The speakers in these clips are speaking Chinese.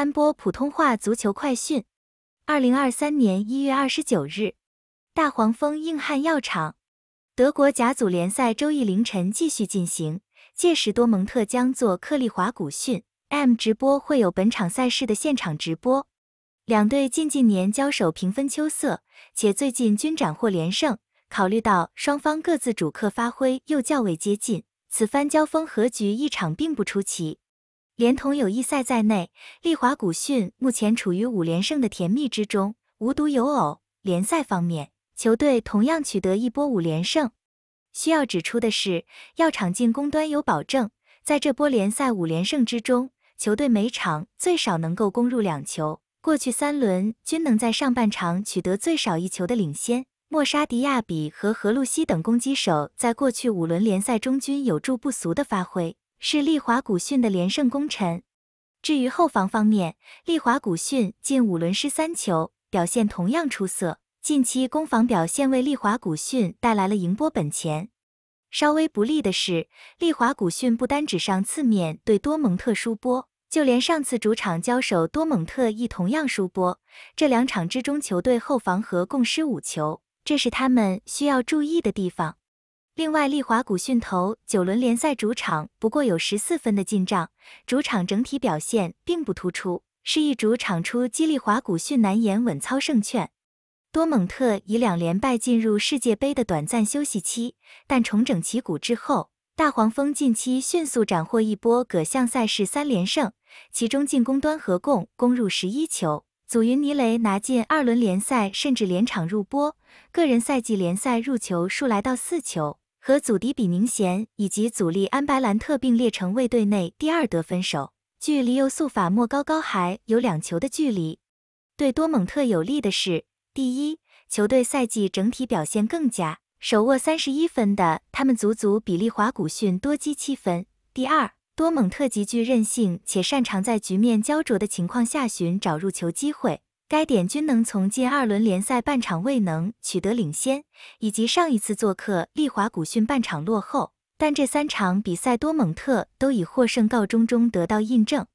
三播普通话足球快讯，二零二三年一月二十九日，大黄蜂硬汉药厂，德国甲组联赛周一凌晨继续进行，届时多蒙特将做克利华古训 M 直播会有本场赛事的现场直播。两队近近年交手平分秋色，且最近均斩获连胜，考虑到双方各自主客发挥又较为接近，此番交锋何局一场并不出奇。连同友谊赛在内，利华古逊目前处于五连胜的甜蜜之中。无独有偶，联赛方面，球队同样取得一波五连胜。需要指出的是，要场进攻端有保证，在这波联赛五连胜之中，球队每场最少能够攻入两球。过去三轮均能在上半场取得最少一球的领先。莫沙迪亚比和何路西等攻击手在过去五轮联赛中均有助不俗的发挥。是利华古训的连胜功臣。至于后防方面，利华古训近五轮失三球，表现同样出色。近期攻防表现为利华古训带来了赢波本钱。稍微不利的是，利华古训不单只上次面对多蒙特输波，就连上次主场交手多蒙特亦同样输波。这两场之中，球队后防和共失五球，这是他们需要注意的地方。另外，利华古逊头九轮联赛主场不过有十四分的进账，主场整体表现并不突出，是一主场出激励华古逊难言稳操胜券。多蒙特以两连败进入世界杯的短暂休息期，但重整旗鼓之后，大黄蜂近期迅速斩获一波各项赛事三连胜，其中进攻端合共攻入十一球，祖云尼雷拿进二轮联赛甚至连场入波，个人赛季联赛入球数来到四球。和祖迪比宁贤以及祖利安白兰特并列成卫队内第二得分手，距离尤素法莫高高还有两球的距离。对多蒙特有利的是，第一，球队赛季整体表现更佳，手握三十一分的他们足足比利华古逊多积七分。第二，多蒙特极具韧性，且擅长在局面焦灼的情况下寻找入球机会。该点均能从近二轮联赛半场未能取得领先，以及上一次做客利华古逊半场落后，但这三场比赛多蒙特都以获胜告终中得到印证。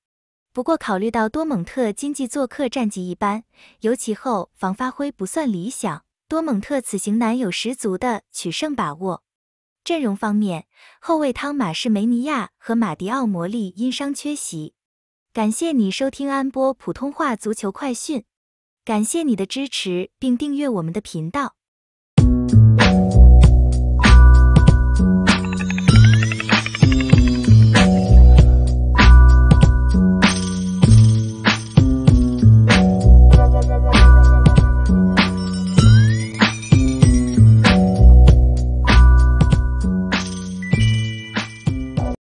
不过，考虑到多蒙特今季做客战绩一般，尤其后防发挥不算理想，多蒙特此行难有十足的取胜把握。阵容方面，后卫汤马士梅尼亚和马迪奥摩利因伤缺席。感谢你收听安波普通话足球快讯。感谢你的支持，并订阅我们的频道。